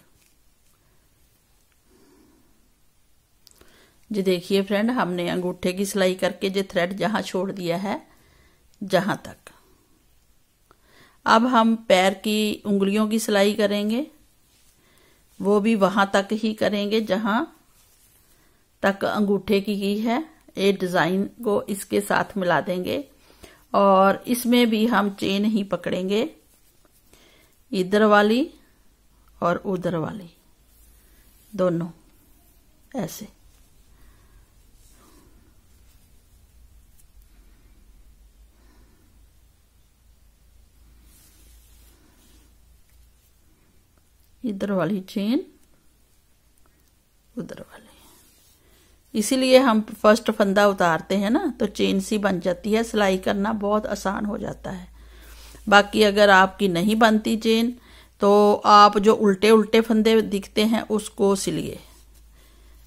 जी देखिए फ्रेंड हमने अंगूठे की सिलाई करके जो थ्रेड जहाँ छोड़ दिया है जहाँ तक अब हम पैर की उंगलियों की सिलाई करेंगे वो भी वहाँ तक ही करेंगे जहाँ तक अंगूठे की ही है ये डिज़ाइन को इसके साथ मिला देंगे और इसमें भी हम चेन ही पकड़ेंगे इधर वाली और उधर वाली दोनों ऐसे इधर वाली चेन उधर वाली इसीलिए हम फर्स्ट फंदा उतारते हैं ना तो चेन सी बन जाती है सिलाई करना बहुत आसान हो जाता है बाकी अगर आपकी नहीं बनती चेन तो आप जो उल्टे उल्टे फंदे दिखते हैं उसको सिलिए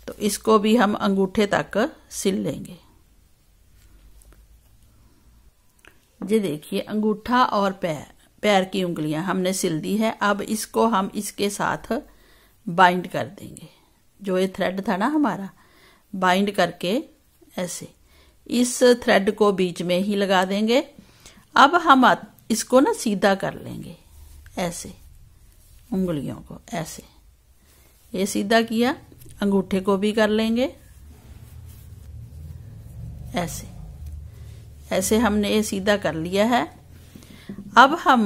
तो इसको भी हम अंगूठे तक सिल लेंगे ये देखिए अंगूठा और पैर पैर की उंगलियां हमने सिल दी है अब इसको हम इसके साथ बाइंड कर देंगे जो ये थ्रेड था ना हमारा बाइंड करके ऐसे इस थ्रेड को बीच में ही लगा देंगे अब हम इसको ना सीधा कर लेंगे ऐसे उंगलियों को ऐसे ये सीधा किया अंगूठे को भी कर लेंगे ऐसे ऐसे हमने ये सीधा कर लिया है अब हम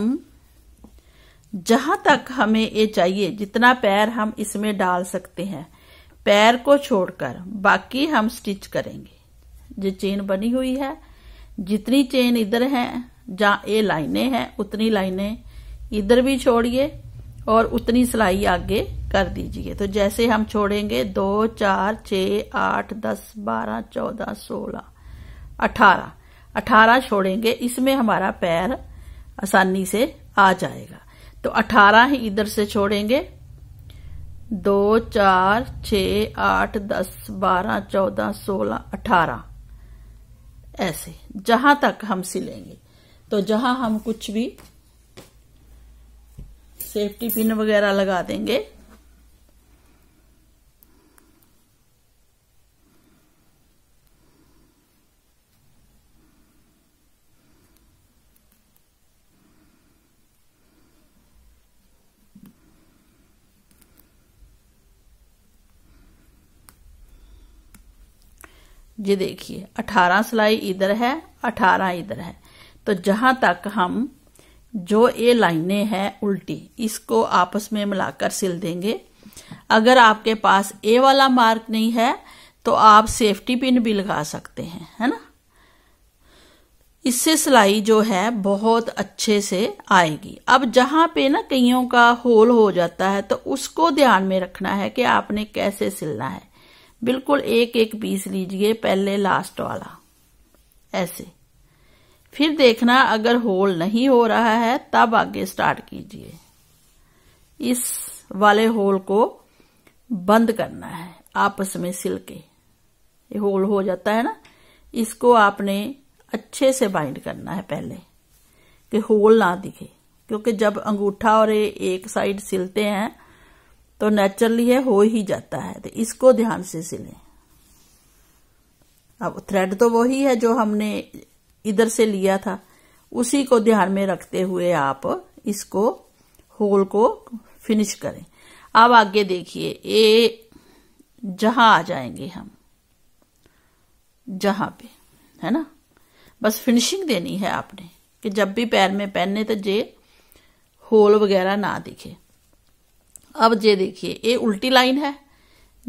जहां तक हमें ये चाहिए जितना पैर हम इसमें डाल सकते हैं पैर को छोड़कर बाकी हम स्टिच करेंगे जो चेन बनी हुई है जितनी चेन इधर है जहाँ ये लाइनें हैं उतनी लाइनें इधर भी छोड़िए और उतनी सिलाई आगे कर दीजिए तो जैसे हम छोड़ेंगे दो चार छ आठ दस बारह चौदह सोलह अठारह अठारह छोड़ेंगे इसमें हमारा पैर आसानी से आ जाएगा तो अठारह ही इधर से छोड़ेंगे दो चार छ आठ दस बारह चौदह सोलह अठारह ऐसे जहां तक हम सिलेंगे तो जहां हम कुछ भी सेफ्टी पिन वगैरह लगा देंगे ये देखिए 18 सिलाई इधर है 18 इधर है तो जहां तक हम जो ये लाइनें हैं उल्टी इसको आपस में मिलाकर सिल देंगे अगर आपके पास ए वाला मार्क नहीं है तो आप सेफ्टी पिन भी लगा सकते हैं है ना इससे सिलाई जो है बहुत अच्छे से आएगी अब जहां पे ना कईयों का होल हो जाता है तो उसको ध्यान में रखना है कि आपने कैसे सिलना है बिल्कुल एक एक पीस लीजिए पहले लास्ट वाला ऐसे फिर देखना अगर होल नहीं हो रहा है तब आगे स्टार्ट कीजिए इस वाले होल को बंद करना है आपस में सिल के ये होल हो जाता है ना इसको आपने अच्छे से बाइंड करना है पहले कि होल ना दिखे क्योंकि जब अंगूठा और एक साइड सिलते हैं तो नेचुरली है हो ही जाता है तो इसको ध्यान से सिले अब थ्रेड तो वही है जो हमने इधर से लिया था उसी को ध्यान में रखते हुए आप इसको होल को फिनिश करें अब आगे देखिए ए जहां आ जाएंगे हम जहां पे है ना बस फिनिशिंग देनी है आपने कि जब भी पैर में पहने तो जे होल वगैरह ना दिखे अब ये देखिए ये उल्टी लाइन है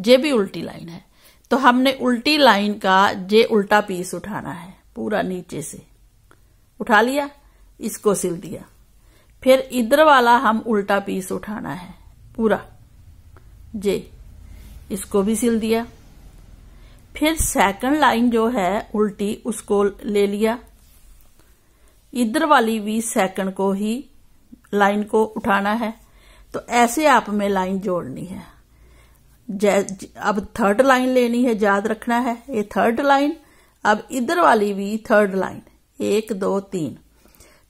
ये भी उल्टी लाइन है तो हमने उल्टी लाइन का जे उल्टा पीस उठाना है पूरा नीचे से उठा लिया इसको सिल दिया फिर इधर वाला हम उल्टा पीस उठाना है पूरा जे इसको भी सिल दिया फिर सेकंड लाइन जो है उल्टी उसको ले लिया इधर वाली भी सेकंड को ही लाइन को उठाना है तो ऐसे आप में लाइन जोड़नी है अब थर्ड लाइन लेनी है याद रखना है ये थर्ड लाइन अब इधर वाली भी थर्ड लाइन एक दो तीन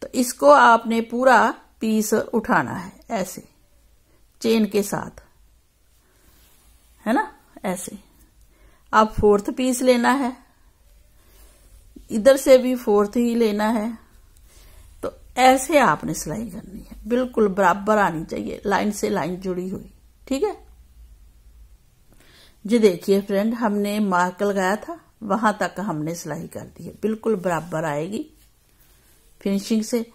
तो इसको आपने पूरा पीस उठाना है ऐसे चेन के साथ है ना ऐसे अब फोर्थ पीस लेना है इधर से भी फोर्थ ही लेना है ऐसे आपने सिलाई करनी है बिल्कुल बराबर आनी चाहिए लाइन से लाइन जुड़ी हुई ठीक है जी देखिए फ्रेंड हमने मार्क लगाया था वहां तक हमने सिलाई कर दी है बिल्कुल बराबर आएगी फिनिशिंग से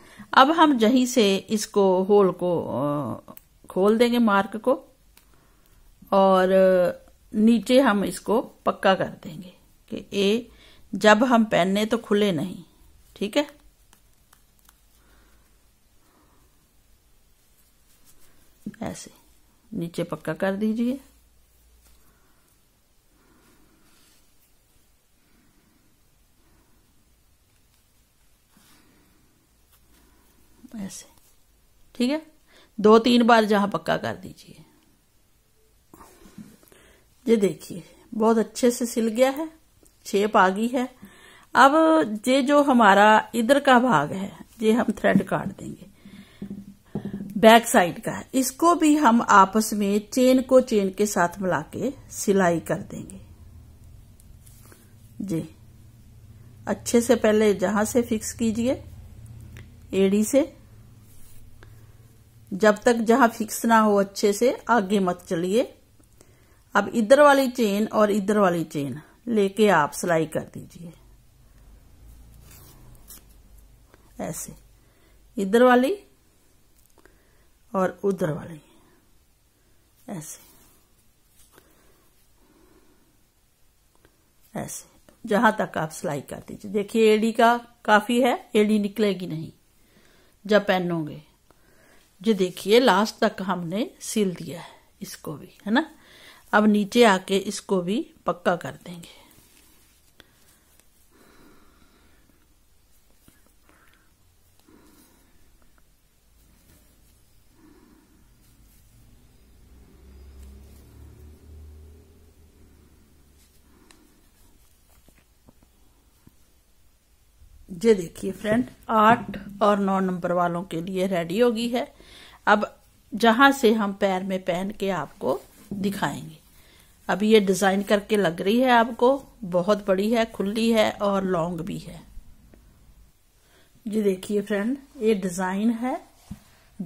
अब हम जही से इसको होल को खोल देंगे मार्क को और नीचे हम इसको पक्का कर देंगे कि ए जब हम पहने तो खुले नहीं ठीक है ऐसे नीचे पक्का कर दीजिए ऐसे ठीक है दो तीन बार जहां पक्का कर दीजिए ये देखिए बहुत अच्छे से सिल गया है छेप आ गई है अब ये जो हमारा इधर का भाग है ये हम थ्रेड काट देंगे बैक साइड का है इसको भी हम आपस में चेन को चेन के साथ मिला के सिलाई कर देंगे जी अच्छे से पहले जहां से फिक्स कीजिए एड़ी से जब तक जहां फिक्स ना हो अच्छे से आगे मत चलिए अब इधर वाली चेन और इधर वाली चेन लेके आप सिलाई कर दीजिए ऐसे इधर वाली और उधर वाली ऐसे ऐसे जहां तक आप सिलाई कर दीजिए देखिए एडी का काफी है एडी निकलेगी नहीं जब पहनोगे जो देखिए लास्ट तक हमने सिल दिया है इसको भी है ना अब नीचे आके इसको भी पक्का कर देंगे ये देखिए फ्रेंड आठ और नौ नंबर वालों के लिए रेडी होगी है अब जहां से हम पैर में पहन के आपको दिखाएंगे अब ये डिजाइन करके लग रही है आपको बहुत बड़ी है खुली है और लॉन्ग भी है ये देखिए फ्रेंड ये डिजाइन है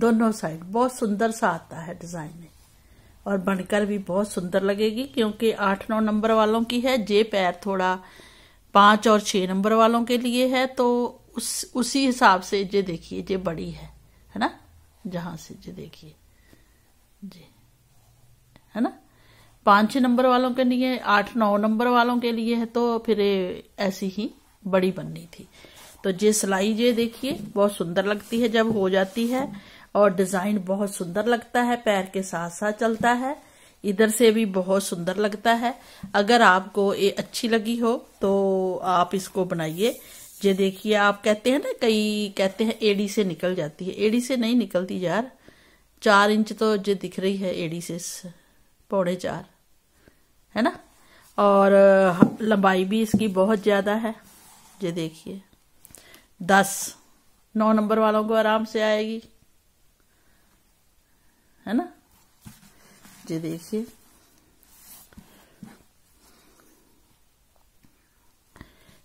दोनों साइड बहुत सुंदर सा आता है डिजाइन में और बनकर भी बहुत सुंदर लगेगी क्योंकि आठ नौ नंबर वालों की है जे पैर थोड़ा पांच और छह नंबर वालों के लिए है तो उस उसी हिसाब से जे देखिए जे बड़ी है है ना जहां से जे देखिए जी है ना पांच नंबर वालों के लिए आठ नौ नंबर वालों के लिए है तो फिर ऐसी ही बड़ी बननी थी तो ये सिलाई जे देखिए बहुत सुंदर लगती है जब हो जाती है और डिजाइन बहुत सुंदर लगता है पैर के साथ साथ चलता है इधर से भी बहुत सुंदर लगता है अगर आपको ये अच्छी लगी हो तो आप इसको बनाइए ये देखिए आप कहते हैं ना कई कहते हैं एडी से निकल जाती है एडी से नहीं निकलती यार चार इंच तो जो दिख रही है एडी से पौड़े चार है ना और लंबाई भी इसकी बहुत ज़्यादा है ये देखिए दस नौ नंबर वालों को आराम से आएगी है ना ये देखिए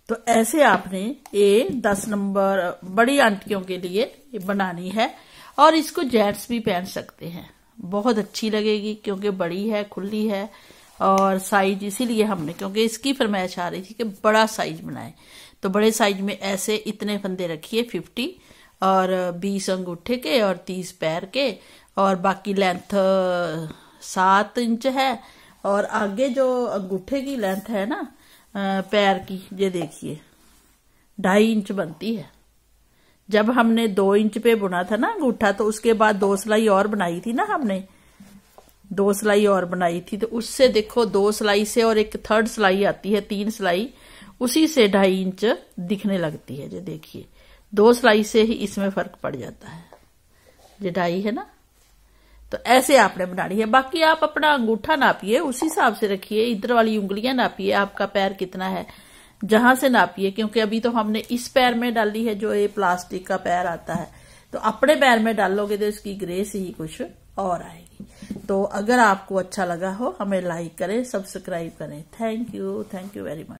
तो ऐसे आपने ये दस नंबर बड़ी आंटियों के लिए बनानी है और इसको जेंट्स भी पहन सकते हैं बहुत अच्छी लगेगी क्योंकि बड़ी है खुली है और साइज इसीलिए हमने क्योंकि इसकी फरमाइश आ रही थी कि बड़ा साइज बनाए तो बड़े साइज में ऐसे इतने फंदे रखिए फिफ्टी और बीस अंगूठे के और तीस पैर के और बाकी लेंथ सात इंच है और आगे जो अंगूठे की लेंथ है ना पैर की ये देखिए ढाई इंच बनती है जब हमने दो इंच पे बुना था ना अंगूठा तो उसके बाद दो सिलाई और बनाई थी ना हमने दो सिलाई और बनाई थी तो उससे देखो दो सिलाई से और एक थर्ड सिलाई आती है तीन सिलाई उसी से ढाई इंच दिखने लगती है ये देखिए दो सिलाई से ही इसमें फर्क पड़ जाता है ये ढाई है ना तो ऐसे आपने बनानी है बाकी आप अपना अंगूठा नापिए उसी हिसाब से रखिए इधर वाली उंगलियां नापिए आपका पैर कितना है जहां से नापिए क्योंकि अभी तो हमने इस पैर में डाली है जो ये प्लास्टिक का पैर आता है तो अपने पैर में डालोगे तो इसकी ग्रेस ही कुछ और आएगी तो अगर आपको अच्छा लगा हो हमें लाइक करें सब्सक्राइब करें thank you thank you very much